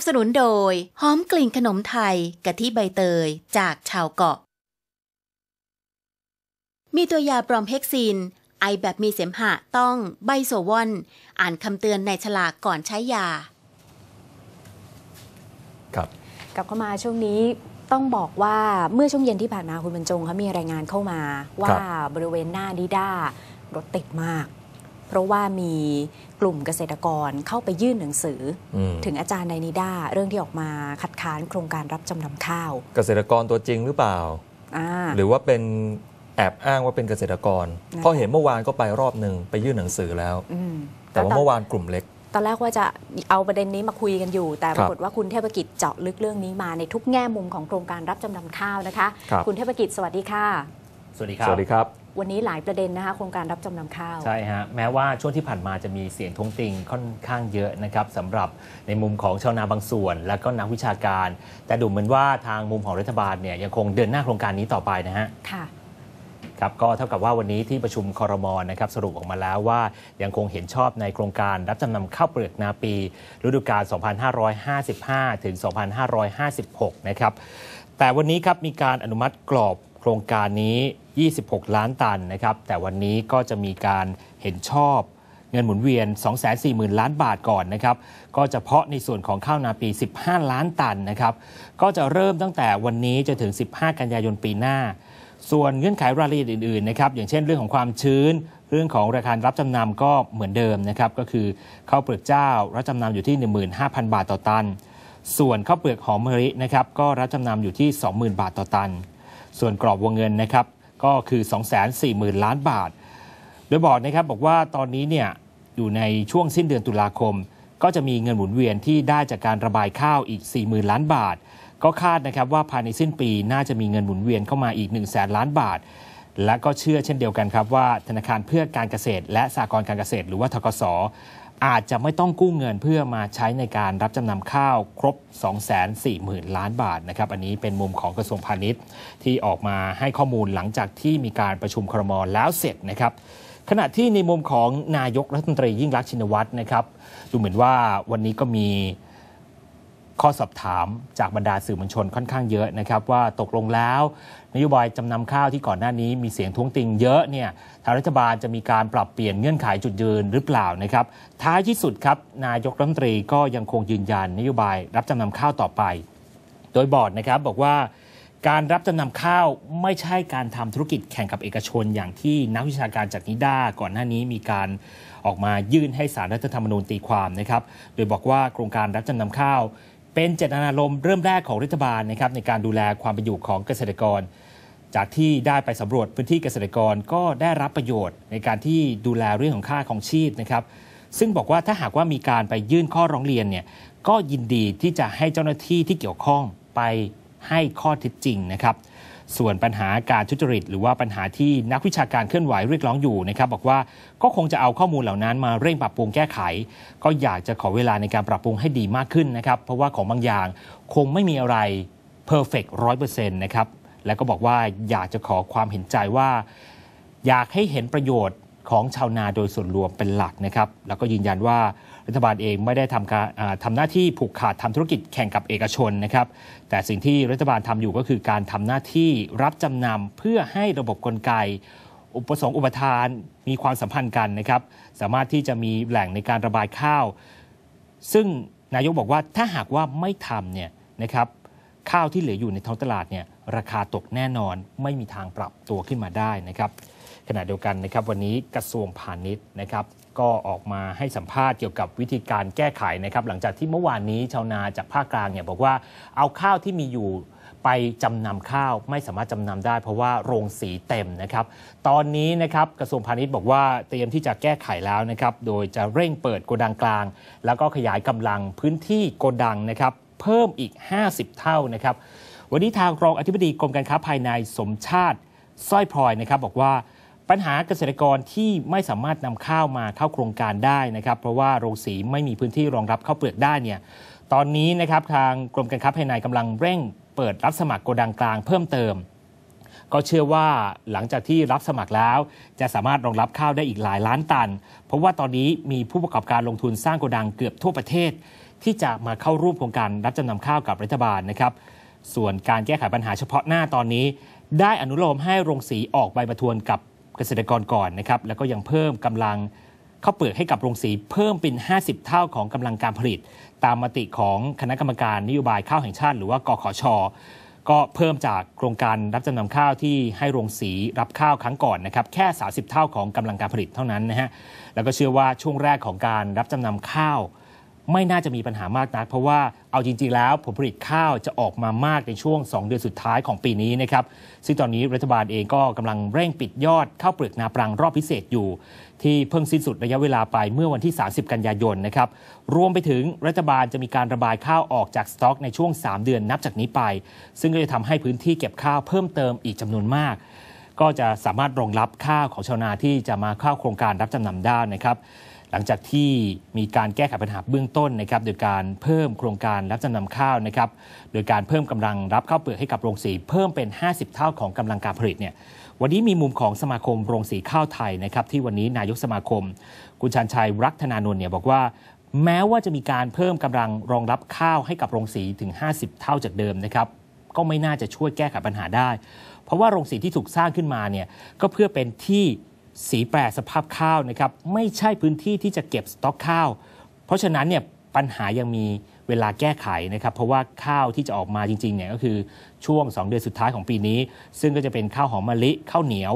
ับสนุนโดยหอมกลิ่นขนมไทยกะทิใบเตยจากชาวเกาะ มีตัวยาปลอมเฮกซินไอแบบมีเสมหะต้องใบโซวอน อ่านคำเตือนในฉลากก่อนใช้ยา ครับกลับเข้ามาช่วงนี้ต้องบอกว่าเมื่อช่วงเย็นที่ผ่านมาคุณบรรจงเขามีรายงานเข้ามา ว่าบริเวณหน้านิด้า รถติดมากเพราะว่ามีกลุ่มเกษตรกรเข้าไปยื่นหนังสืออถึงอาจารย์ไดนิด้าเรื่องที่ออกมาคัดค้านโครงการรับจำนำข้าวเกษตรกรตัวจริงหรือเปล่า หรือว่าเป็นแอบอ้างว่าเป็นเกษตรกรเพราะเห็นเมื่อวานก็ไปรอบหนึ่งไปยื่นหนังสือแล้วแต่ว่าเมื่อวานกลุ่มเล็ก ตอนแรกว่าจะเอาประเด็นนี้มาคุยกันอยู่ แต่ปรากฏว่าคุณเทพกิจเจาะลึกเรื่องนี้มาในทุกแง่มุมของโครงการรับจำนำข้าวนะคะคคุณเทพกิจสวัสดีค่ะ สวัสดีครับสวัสดีครับวันนี้หลายประเด็นนะคะโครงการรับจำนำข้าว ใช่ฮะ แม้ว่าช่วงที่ผ่านมาจะมีเสียงท้งติงค่อนข้างเยอะนะครับสำหรับในมุมของชาวนาบางส่วน แล้วก็นักวิชาการ แต่ดูเหมือนว่าทางมุมของรัฐบาลเนี่ยยังคงเดินหน้าโครงการนี้ต่อไปนะฮะ ค่ะครับก็เท่ากับว่าวันนี้ที่ประชุมคอรมอนนะครับสรุปออกมาแล้วว่ายังคงเห็นชอบในโครงการรับจำนำข้าวเปลือกนาปี ฤดูกาล 2555ถึง2556 นะครับแต่วันนี้ครับมีการอนุมัติกรอบโครงการนี้ 26 ล้านตันนะครับ แต่วันนี้ก็จะมีการเห็นชอบ เงินหมุนเวียน 240,000ล้านบาทก่อนนะครับ ก็จะเพาะในส่วนของข้าวนาปี 15 ล้านตันนะครับ ก็จะเริ่มตั้งแต่วันนี้จะถึง 15 กันยายนปีหน้า ส่วนเงื่อนไขรายละเอียดอื่นๆนะครับ อย่างเช่นเรื่องของความชื้น เรื่องของราคารับจำนำก็เหมือนเดิมนะครับ ก็คือข้าวเปลือกเจ้ารับจำนำอยู่ที่15,000บาทต่อตัน ส่วนข้าวเปลือกหอมมะลินะครับ ก็รับจำนำอยู่ที่20,000บาทต่อตันส่วนกรอบวงเงินนะครับก็คือ240,000ล้านบาท โดยบอกนะครับบอกว่าตอนนี้เนี่ยอยู่ในช่วงสิ้นเดือนตุลาคม ก็จะมีเงินหมุนเวียนที่ได้จากการระบายข้าวอีก 40,000ล้านบาท ก็คาดนะครับว่าภายในสิ้นปีน่าจะมีเงินหมุนเวียนเข้ามาอีก 1 0 0 0 0 0ล้านบาท และก็เชื่อเช่นเดียวกันครับว่าธนาคารเพื่อการเกษตรและสหกรณ์การเกษตร หรือว่าทกสอาจจะไม่ต้องกู้เงินเพื่อมาใช้ในการรับจำนำข้าวครบ 240,000ล้านบาทนะครับ อันนี้เป็นมุมของกระทรวงพาณิชย์ที่ออกมาให้ข้อมูลหลังจากที่มีการประชุมครมอแล้วเสร็จนะครับ ขณะที่ในมุมของนายกรัฐมนตรียิ่งรักชินวัตรนะครับดูเหมือนว่าวันนี้ก็มีข้อสอบถามจากบรรดาสื่อมวลชนค่อนข้างเยอะนะครับ ว่าตกลงแล้ว นโยบายจำนำข้าวที่ก่อนหน้านี้มีเสียงท้วงติงเยอะเนี่ย ทางรัฐบาลจะมีการปรับเปลี่ยนเงื่อนไขจุดยืนหรือเปล่านะครับ ท้ายที่สุดครับ นายกรัฐมนตรี ก็ยังคงยืนยันนโยบายรับจำนำข้าวต่อไป โดยบอร์ดนะครับบอกว่าการรับจำนำข้าวไม่ใช่การทำธุรกิจแข่งกับเอกชน อย่างที่นักวิชาการจากนิด้าก่อนหน้านี้มีการออกมายื่นให้สารรัฐธรรมนูญตีความนะครับโดยบอกว่าโครงการรับจำนำข้าวเป็นเจตนารมณ์เริ่มแรกของรัฐบาลนะครับในการดูแลความเป็นอยู่ของเกษตรกร จากที่ได้ไปสำรวจพื้นที่เกษตรกรก็ได้รับประโยชน์ในการที่ดูแลเรื่องของค่าของชีพนะครับ ซึ่งบอกว่าถ้าหากว่ามีการไปยื่นข้อร้องเรียนเนี่ยก็ยินดีที่จะให้เจ้าหน้าที่ที่เกี่ยวข้องไปให้ข้อเท็จจริงนะครับส่วนปัญหาการทุจริตหรือว่าปัญหาที่นักวิชาการเคลื่อนไหวเรียกร้องอยู่นะครับบอกว่าก็คงจะเอาข้อมูลเหล่านั้นมาเร่งปรับปรุงแก้ไข ก็อยากจะขอเวลาในการปรับปรุงให้ดีมากขึ้นนะครับ เพราะว่าของบางอย่างคงไม่มีอะไรเพอร์เฟกต์ร้อยเปอร์เซ็นต์นะครับและก็บอกว่าอยากจะขอความเห็นใจว่า อยากให้เห็นประโยชน์ของชาวนาโดยส่วนรวมเป็นหลักนะครับ แล้วก็ยืนยันว่ารัฐบาลเองไม่ได้ทำการทำหน้าที่ผูกขาดทำธุรกิจแข่งกับเอกชนนะครับ แต่สิ่งที่รัฐบาลทำอยู่ก็คือการทำหน้าที่รับจำนำเพื่อให้ระบบกลไก อุปสงค์อุปทานมีความสัมพันธ์กันนะครับ สามารถที่จะมีแหล่งในการระบายข้าว ซึ่งนายกบอกว่าถ้าหากว่าไม่ทำเนี่ยนะครับข้าวที่เหลืออยู่ในท้องตลาดเนี่ยราคาตกแน่นอนไม่มีทางปรับตัวขึ้นมาได้นะครับขณะเดียวกันนะครับวันนี้กระทรวงพาณิชย์นะครับก็ออกมาให้สัมภาษณ์เกี่ยวกับวิธีการแก้ไขนะครับหลังจากที่เมื่อวานนี้ชาวนาจากภาคกลางเนี่ยบอกว่าเอาข้าวที่มีอยู่ไปจำนำข้าว ไม่สามารถจำนำได้ เพราะว่าโรงสีเต็มนะครับตอนนี้นะครับกระทรวงพาณิชย์บอกว่าเตรียมที่จะแก้ไขแล้วนะครับโดยจะเร่งเปิดโกดังกลาง แล้วก็ขยายกำลังพื้นที่โกดังนะครับเพิ่มอีก 50 เท่านะครับวันนี้ทางรองอธิบดีกรมการค้าภายในสมชาติสร้อยพลอยนะครับบอกว่าปัญหาเกษตรกรที่ไม่สามารถนำข้าวมาเข้าโครงการได้นะครับ เพราะว่าโรงสีไม่มีพื้นที่รองรับข้าวเปลือกได้เนี่ยตอนนี้นะครับทางกรมการค้าภายในกำลังเร่งเปิดรับสมัครโกดังกลางเพิ่มเติมก็เชื่อว่าหลังจากที่รับสมัครแล้วจะสามารถรองรับข้าวได้อีกหลายล้านตัน เพราะว่าตอนนี้มีผู้ประกอบการลงทุนสร้างโกดังเกือบทั่วประเทศ ที่จะมาเข้าร่วมโครงการรับจำนำข้าวกับรัฐบาลนะครับ ส่วนการแก้ไขปัญหาเฉพาะหน้าตอนนี้ ได้อนุโลมให้โรงสีออกใบประทวนกับเกษตรกรก่อนนะครับแล้วก็ยังเพิ่มกำลังข้าวเปลือกให้กับโรงสี เพิ่มเป็น 50 เท่าของกำลังการผลิต ตามมติของคณะกรรมการนโยบายข้าวแห่งชาติ หรือว่ากขชก็เพิ่มจากโครงการรับจำนำข้าวที่ให้โรงสีรับข้าวครั้งก่อนนะครับแค่30เท่าของกำลังการผลิตเท่านั้นนะฮะแล้วก็เชื่อว่าช่วงแรกของการรับจำนำข้าวไม่น่าจะมีปัญหามากนักเพราะว่าเอาจริงๆแล้ว ผลผลิตข้าวจะออกมามากในช่วง 2 เดือนสุดท้ายของปีนี้นะครับซึ่งตอนนี้รัฐบาลเองก็กำลังเร่งปิดยอดข้าวเปลือกนาปรังรอบพิเศษอยู่ ที่เพิ่งสิ้นสุดระยะเวลาไปเมื่อวันที่ 30 กันยายนนะครับรวมไปถึงรัฐบาลจะมีการระบายข้าวออกจากสต็อกในช่วง 3 เดือนนับจากนี้ไป ซึ่งก็จะทำให้พื้นที่เก็บข้าวเพิ่มเติมอีกจำนวนมาก ก็จะสามารถรองรับข้าวของชาวนาที่จะมาเข้าโครงการรับจำนำได้นะครับหลังจากที่มีการแก้ไขปัญหาเบื้องต้นนะครับโดยการเพิ่มโครงการรับจำนำข้าวนะครับโดยการเพิ่มกำลังรับข้าวเปลือกให้กับโรงสี เพิ่มเป็น 50 เท่าของกำลังการผลิตเนี่ยวันนี้มีมุมของสมาคมโรงสีข้าวไทยนะครับที่วันนี้นายกสมาคมคุณชันชัยรักธนานนท์เนี่ยบอกว่าแม้ว่าจะมีการเพิ่มกำลังรองรับข้าวให้กับโรงสีถึง 50 เท่าจากเดิมนะครับ ก็ไม่น่าจะช่วยแก้ไขปัญหาได้ เพราะว่าโรงสีที่ถูกสร้างขึ้นมาเนี่ยก็เพื่อเป็นที่สีแปรสภาพข้าวนะครับไม่ใช่พื้นที่ที่จะเก็บสต็อกข้าว เพราะฉะนั้นเนี่ยปัญหายังมีเวลาแก้ไขนะครับเพราะว่าข้าวที่จะออกมาจริงๆเนี่ยก็คือช่วง 2 เดือนสุดท้ายของปีนี้ ซึ่งก็จะเป็นข้าวหอมมะลิ ข้าวเหนียว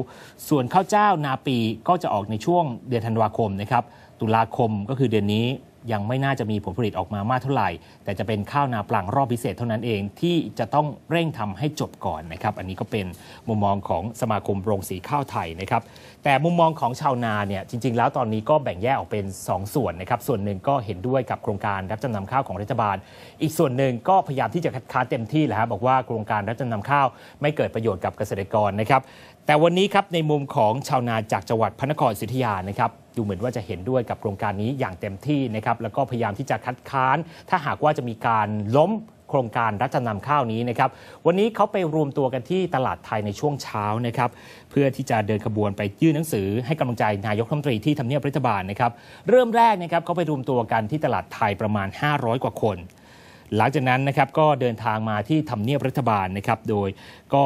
ส่วนข้าวเจ้านาปีก็จะออกในช่วงเดือนธันวาคมนะครับตุลาคมก็คือเดือนนี้ยังไม่น่าจะมีผลผลิตออกมามากเท่าไหร่แต่จะเป็นข้าวนาปลังรอบพิเศษเท่านั้นเองที่จะต้องเร่งทำให้จบก่อนนะครับอันนี้ก็เป็นมุมมองของสมาคมโรงสีข้าวไทยนะครับแต่มุมมองของชาวนาเนี่ยจริงๆ แล้วตอนนี้ก็แบ่งแยกออกเป็น2ส่วนนะครับส่วนหนึ่งก็เห็นด้วยกับโครงการรับจำนำข้าวของรัฐบาล อีกส่วนหนึ่งก็พยายามที่จะคัดค้านเต็มที่แหละคับบอกว่าโครงการรับจำนำข้าวไม่เกิดประโยชน์กับเกษตรกรนะครับแต่วันนี้ครับในมุมของชาวนาจากจังหวัดพระนครศรีอยุธยานะครับดูเหมือนว่าจะเห็นด้วยกับโครงการนี้อย่างเต็มที่นะครับแล้วก็พยายามที่จะคัดค้าน ถ้าหากว่าจะมีการล้มโครงการรัฐนำข้าวนี้นะครับวันนี้เขาไปรวมตัวกันที่ตลาดไทยในช่วงเช้านะครับเพื่อที่จะเดินขบวนไปยื่นหนังสือ ให้กำลังใจนายกรัฐมนตรีที่ทำเนียบรัฐบาลนะครับเริ่มแรกนะครับเขาไปรวมตัวกันที่ตลาดไทยประมาณ 500กว่าคนหลังจากนั้นนะครับก็เดินทางมาที่ทำเนียบรัฐบาลนะครับโดยก็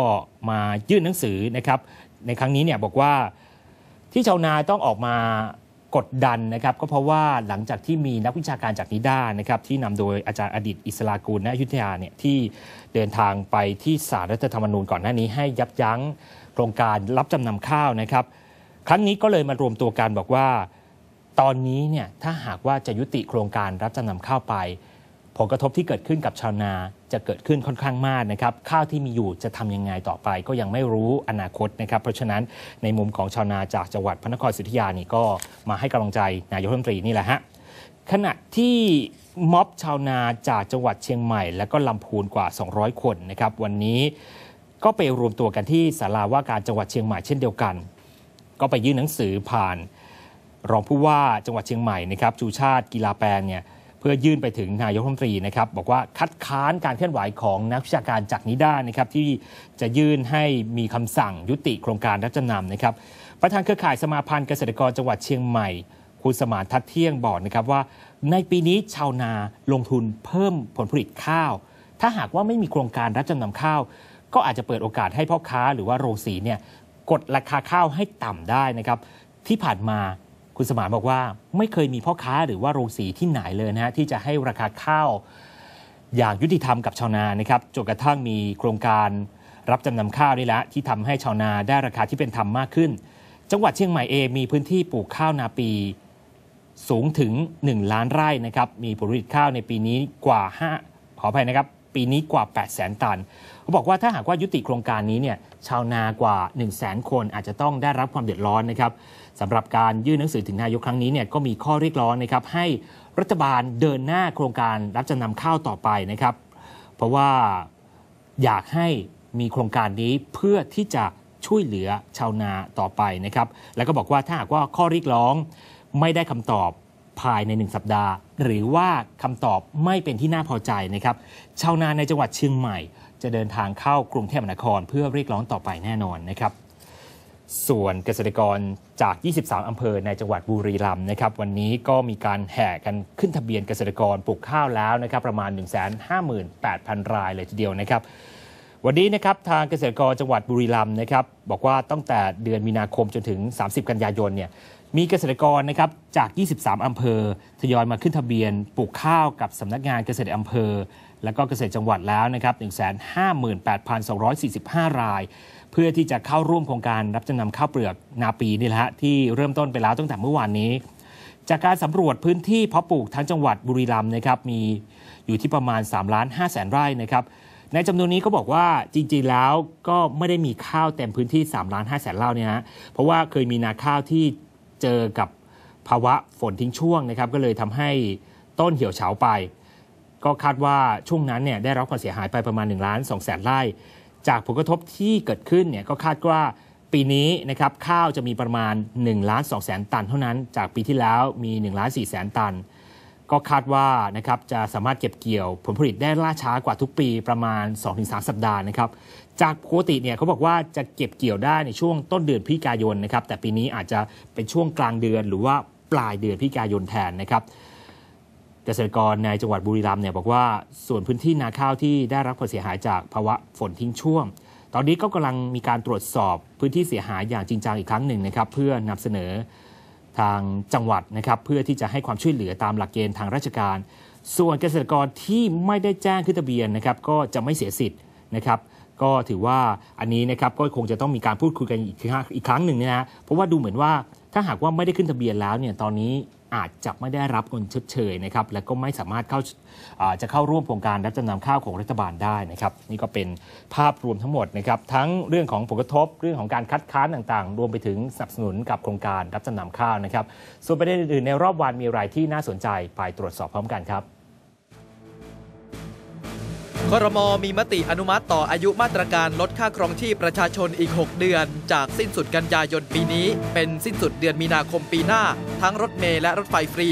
มายื่นหนังสือนะครับ ในครั้งนี้เนี่ยบอกว่าที่ชาวนาต้องออกมากดดันนะครับก็เพราะว่าหลังจากที่มีนักวิชาการจากนิด้านะครับ ที่นำโดยอาจารย์อดิตอิสลากูลณอยุทธยาเนี่ยที่เดินทางไปที่สารรัฐธรรมนูญก่อนหน้านี้ให้ยับยั้งโครงการรับจำนำข้าวนะครับ ครั้งนี้ก็เลยมารวมตัวกันบอกว่าตอนนี้เนี่ยถ้าหากว่าจะยุติโครงการรับจำนำข้าวไปผลกระทบที่เกิดขึ้นกับชาวนาจะเกิดขึ้นค่อนข้างมากนะครับข้าวที่มีอยู่จะทํำยังไงต่อไป ก็ยังไม่รู้อนาคตนะครับ เพราะฉะนั้นในมุมของชาวนาจากจังหวัดพระนครศรีอยุธยานี่ก็มาให้กำลังใจนายกรัฐมนตรีนี่แหละฮะขณะที่ม็อบชาวนาจากจังหวัดเชียงใหม่และก็ลำพูนกว่า 200 คนนะครับวันนี้ก็ไปรวมตัวกันที่ศาลาว่าการจังหวัดเชียงใหม่เช่นเดียวกัน ก็ไปยื่นหนังสือผ่าน รองผู้ว่าจังหวัดเชียงใหม่นะครับจูชาติกีฬาแปลงเนี่ยเพื่อยื่นไปถึงนายกรัฐมนตรีนะครับ บอกว่าคัดค้านการเคลื่อนไหวของนักวิชาการจากนิด้านะครับ ที่จะยื่นให้มีคำสั่งยุติโครงการรัชนำนะครับ ประธานเครือข่ายสมาพันธ์เกษตรกรจังหวัดเชียงใหม่ คุณสมานทัดเที่ยงบอกนะครับว่า ในปีนี้ชาวนาลงทุนเพิ่มผลผลิตข้าว ถ้าหากว่าไม่มีโครงการรับจำนำข้าว ก็อาจจะเปิดโอกาสให้พ่อค้า หรือว่าโรงสีเนี่ยกดราคาข้าวให้ต่ำได้นะครับที่ผ่านมาคุณสมานบอกว่าไม่เคยมีพ่อค้าหรือว่าโรงสีที่ไหนเลยนะฮะ ที่จะให้ราคาข้าว อย่างยุติธรรมกับชาวนานะครับจนกระทั่งมีโครงการรับจำนำข้าวนี่ละที่ทำให้ชาวนาได้ราคาที่เป็นธรรมมากขึ้น จังหวัดเชียงใหม่เองมีพื้นที่ปลูกข้าวนาปีสูงถึง 1 ล้านไร่นะครับ มีผลผลิตข้าวในปีนี้กว่า5ขออภัยนะครับปีนี้กว่า 8 0 0 0 0ตันเขาบอกว่าถ้าหากว่ายุติโครงการนี้เนี่ยชาวนากว่า1 0 0 0 0 0 คนอาจจะต้องได้รับความเดือดร้อนนะครับสำหรับการยื่นหนังสือถึงนายกครั้งนี้เนี่ยก็มีข้อเรียกร้องนะครับ ให้รัฐบาลเดินหน้าโครงการรับจำนำข้าวต่อไปนะครับ เพราะว่าอยากให้มีโครงการนี้เพื่อที่จะช่วยเหลือชาวนาต่อไปนะครับ แล้วก็บอกว่าถ้าหากว่าข้อเรียกร้องไม่ได้คำตอบภายใน1สัปดาห์ หรือว่าคำตอบไม่เป็นที่น่าพอใจนะครับ ชาวนาในจังหวัดเชียงใหม่ จะเดินทางเข้ากรุงเทพมหานคร เพื่อเรียกร้องต่อไปแน่นอนนะครับส่วนเกษตรกรจาก 23อำเภอในจังหวัดบุรีรัมย์นะครับวันนี้ก็มีการแห่กันขึ้นทะเบียนเกษตรกรปลูกข้าวแล้วนะครับประมาณ 158,000 รายเลยทีเดียวนะครับ วันนี้นะครับทางเกษตรกรจังหวัดบุรีรัมย์นะครับบอกว่าตั้งแต่เดือนมีนาคมจนถึง 30 กันยายนเนี่ยมีเกษตรกรนะครับจาก 23อำเภอทยอยมาขึ้นทะเบียนปลูกข้าวกับสำนักงานเกษตรอำเภอและก็เกษตรจังหวัดแล้วนะครับ158,245ราย เพื่อที่จะเข้าร่วมโครงการรับจำนำข้าวเปลือกนาปีนี่แหละที่เริ่มต้นไปแล้วตั้งแต่เมื่อวานนี้ จากการสำรวจพื้นที่เพาะปลูกทั้งจังหวัดบุรีรัมย์นะครับ มีอยู่ที่ประมาณ3ล้าน5แสนไร่นะครับ ในจำนวนนี้ก็บอกว่าจริงๆ แล้วก็ไม่ได้มีข้าวเต็มพื้นที่3ล้าน5แสนไร่เนี่ยฮะ เพราะว่าเคยมีนาข้าวที่เจอกับภาวะฝนทิ้งช่วงนะครับ ก็เลยทำให้ต้นเหี่ยวเฉาไปก็คาดว่าช่วงนั้นเนี่ยได้รับความเสียหายไปประมาณ1ล้าน2แสนไร่ จากผลกระทบที่เกิดขึ้นเนี่ยก็คาดว่าปีนี้นะครับข้าวจะมีประมาณ1ล้าน2แสนตัน เท่านั้น จากปีที่แล้วมี1ล้าน4แสนตัน ก็คาดว่านะครับจะสามารถเก็บเกี่ยวผลผลิตได้ล่าช้ากว่าทุกปีประมาณ 2-3 สัปดาห์นะครับจากปกติเนี่ยเขาบอกว่าจะเก็บเกี่ยวได้ในช่วงต้นเดือนพฤศจิกายนนะครับแต่ปีนี้อาจจะเป็นช่วงกลางเดือนหรือว่าปลายเดือนพฤศจิกายนแทนนะครับเกษตรกรในจังหวัดบุรีรัมย์เนี่ยบอกว่า ส่วนพื้นที่นาข้าวที่ได้รับผลเสียหายจากภาวะฝนทิ้งช่วง ตอนนี้ก็กำลังมีการตรวจสอบพื้นที่เสียหายอย่างจริงจังอีกครั้งหนึ่งนะครับ เพื่อนำเสนอทางจังหวัดนะครับ เพื่อที่จะให้ความช่วยเหลือตามหลักเกณฑ์ทางราชการ ส่วนเกษตรกรที่ไม่ได้แจ้งขึ้นทะเบียนนะครับ ก็จะไม่เสียสิทธิ์นะครับก็ถือว่าอันนี้นะครับก็คงจะต้องมีการพูดคุยกันอีกอีกครั้งหนึ่งนะฮะเพราะว่าดูเหมือนว่าถ้าหากว่าไม่ได้ขึ้นทะเบียนแล้วเนี่ยตอนนี้อาจจะไม่ได้รับเงินชดเชยนะครับและก็ไม่สามารถเข้าจะเข้าร่วมโครงการรับจำนำข้าวของรัฐบาลได้นะครับ นี่ก็เป็นภาพรวมทั้งหมดนะครับทั้งเรื่องของผลกระทบเรื่องของการคัดค้านต่างๆ รวมไปถึงสนับสนุนกับโครงการรับจำนำข้าวนะครับ ส่วนประเด็นอื่นในรอบวันมีรายที่น่าสนใจไปตรวจสอบพร้อมกันครับครมมีมติอนุมัติต่ออายุมาตรการลดค่าครองชีพประชาชนอีก 6 เดือน จากสิ้นสุดกันยายนปีนี้ เป็นสิ้นสุดเดือนมีนาคมปีหน้า ทั้งรถเมล์และรถไฟฟรี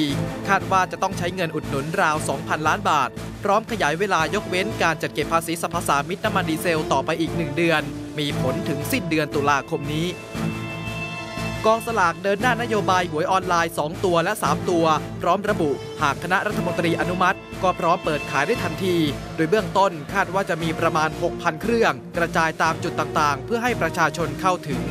คาดว่าจะต้องใช้เงินอุดหนุนราว 2,000 ล้านบาท พร้อมขยายเวลายกเว้นการจัดเก็บภาษีสรรพสามิตน้ำมันดีเซลต่อไปอีก 1 เดือน มีผลถึงสิ้นเดือนตุลาคมนี้กองสลากเดินหน้านโยบายหวยออนไลน์ 2 ตัวและ 3 ตัว พร้อมระบุ หากคณะรัฐมนตรีอนุมัติก็พร้อมเปิดขายได้ทันที โดยเบื้องต้นคาดว่าจะมีประมาณ 6,000 เครื่อง กระจายตามจุดต่างๆ เพื่อให้ประชาชนเข้าถึง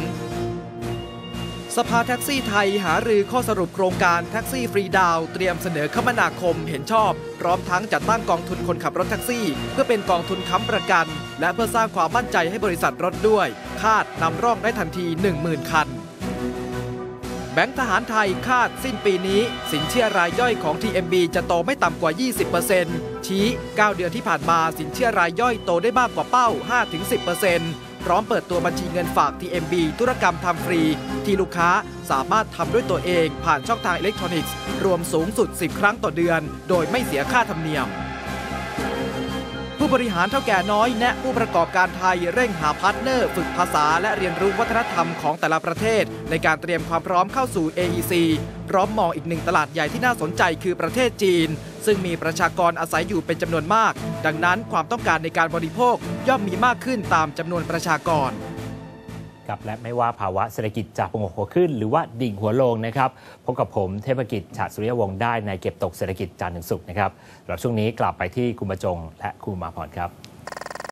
สภาแท็กซี่ไทยหารือข้อสรุปโครงการแท็กซี่ฟรีดาว เตรียมเสนอคมนาคมเห็นชอบพร้อมทั้งจัดตั้งกองทุนคนขับรถแท็กซี่ เพื่อเป็นกองทุนค้ำประกัน และเพื่อสร้างความมั่นใจให้บริษัทรถด้วย คาดนำร่องได้ทันที 10,000 คันแบงค์ทหารไทยคาดสิ้นปีนี้ สินเชื่อรายย่อยของ TMB จะโตไม่ต่ำกว่า 20%ชี้ 9 เดือนที่ผ่านมา สินเชื่อรายย่อยโตได้มากกว่าเป้า 5-10%พร้อมเปิดตัวบัญชีเงินฝาก TMB ธุรกรรมทำฟรี ที่ลูกค้าสามารถทำด้วยตัวเองผ่านช่องทางอิเล็กทรอนิกส์ รวมสูงสุด 10 ครั้งต่อเดือน โดยไม่เสียค่าธรรมเนียมผู้บริหารเท่าแก่น้อย แนะผู้ประกอบการไทยเร่งหาพาร์ทเนอร์ฝึกภาษา และเรียนรู้วัฒนธรรมของแต่ละประเทศ ในการเตรียมความพร้อมเข้าสู่ AEC พร้อมมองอีกหนึ่งตลาดใหญ่ที่น่าสนใจคือประเทศจีน ซึ่งมีประชากรอาศัยอยู่เป็นจำนวนมาก ดังนั้นความต้องการในการบริโภคย่อมมีมากขึ้นตามจำนวนประชากรครับและไม่ว่าภาวะเศรษฐกิจจะพงกหัวขึ้นหรือว่าดิ่งหัวลงนะครับ พบกับผมเทพกิจฉาสุริยวงศ์ได้ ในเก็บตกเศรษฐกิจจันทร์ถึงศุกร์นะครับเราช่วงนี้กลับไปที่คุณประจงและคุณมาพรครับ